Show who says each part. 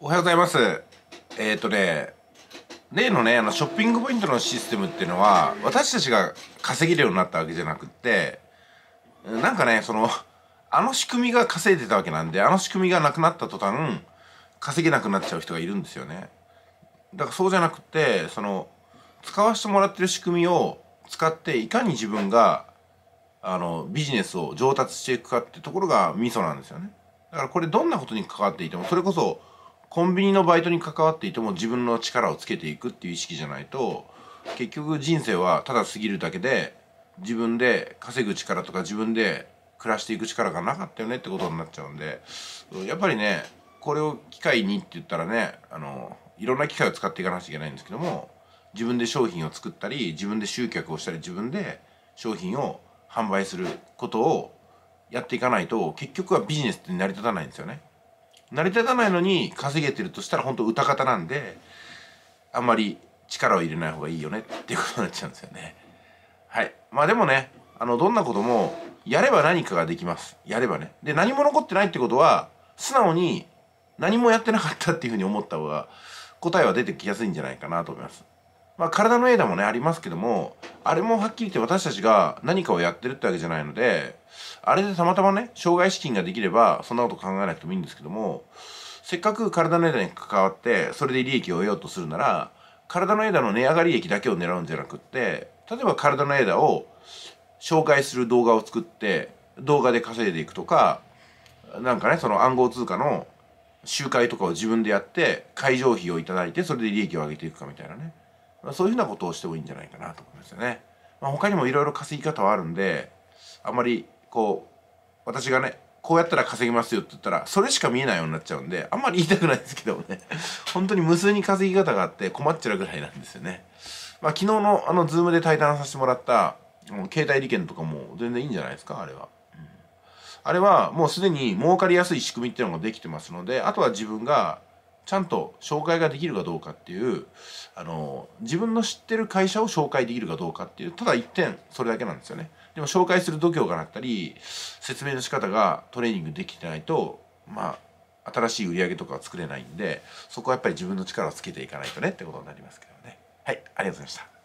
Speaker 1: おはようございますえっ、ー、とね例のねあのショッピングポイントのシステムっていうのは私たちが稼げるようになったわけじゃなくってなんかねそのあの仕組みが稼いでたわけなんであの仕組みがなくなった途端稼げなくなっちゃう人がいるんですよねだからそうじゃなくってその使わせてもらってる仕組みを使っていかに自分があのビジネスを上達していくかってところがミソなんですよねだからこれどんなことに関わっていてもそれこそコンビニのバイトに関わっていても自分の力をつけていくっていう意識じゃないと結局人生はただ過ぎるだけで自分で稼ぐ力とか自分で暮らしていく力がなかったよねってことになっちゃうんでやっぱりねこれを機会にって言ったらねあのいろんな機会を使っていかなきゃいけないんですけども自分で商品を作ったり自分で集客をしたり自分で商品を販売することをやっていかないと結局はビジネスって成り立たないんですよね。成り立たないのに稼げてるとしたら本当歌方なんであんまり力を入れない方がいいよねっていうことになっちゃうんですよねはいまあでもねあのどんなこともやれば何かができますやればねで何も残ってないってことは素直に何もやってなかったっていうふうに思った方が答えは出てきやすいんじゃないかなと思いますまあ、体の枝もねありますけどもあれもはっきり言って私たちが何かをやってるってわけじゃないのであれでたまたまね障害資金ができればそんなこと考えなくてもいいんですけどもせっかく体の枝に関わってそれで利益を得ようとするなら体の枝の値上がり益だけを狙うんじゃなくって例えば体の枝を紹介する動画を作って動画で稼いでいくとかなんかねその暗号通貨の集会とかを自分でやって会場費を頂いてそれで利益を上げていくかみたいなね。まそういうふうなことをしてもいいんじゃないかなと思いますよね。まあ、他にもいろいろ稼ぎ方はあるんであまりこう私がねこうやったら稼ぎますよって言ったらそれしか見えないようになっちゃうんであんまり言いたくないですけどもね 本当に無数に稼ぎ方があって困っちゃうぐらいなんですよね。まあ、昨日のあの Zoom で対談させてもらったもう携帯利権とかも全然いいんじゃないですかあれは。あれはもうすでに儲かりやすい仕組みっていうのができてますのであとは自分がちゃんと紹介ができるかどうかっていうあの自分の知ってる会社を紹介できるかどうかっていうただ一点それだけなんですよねでも紹介する度胸がなったり説明の仕方がトレーニングできてないとまあ新しい売り上げとかは作れないんでそこはやっぱり自分の力をつけていかないとねってことになりますけどねはいありがとうございました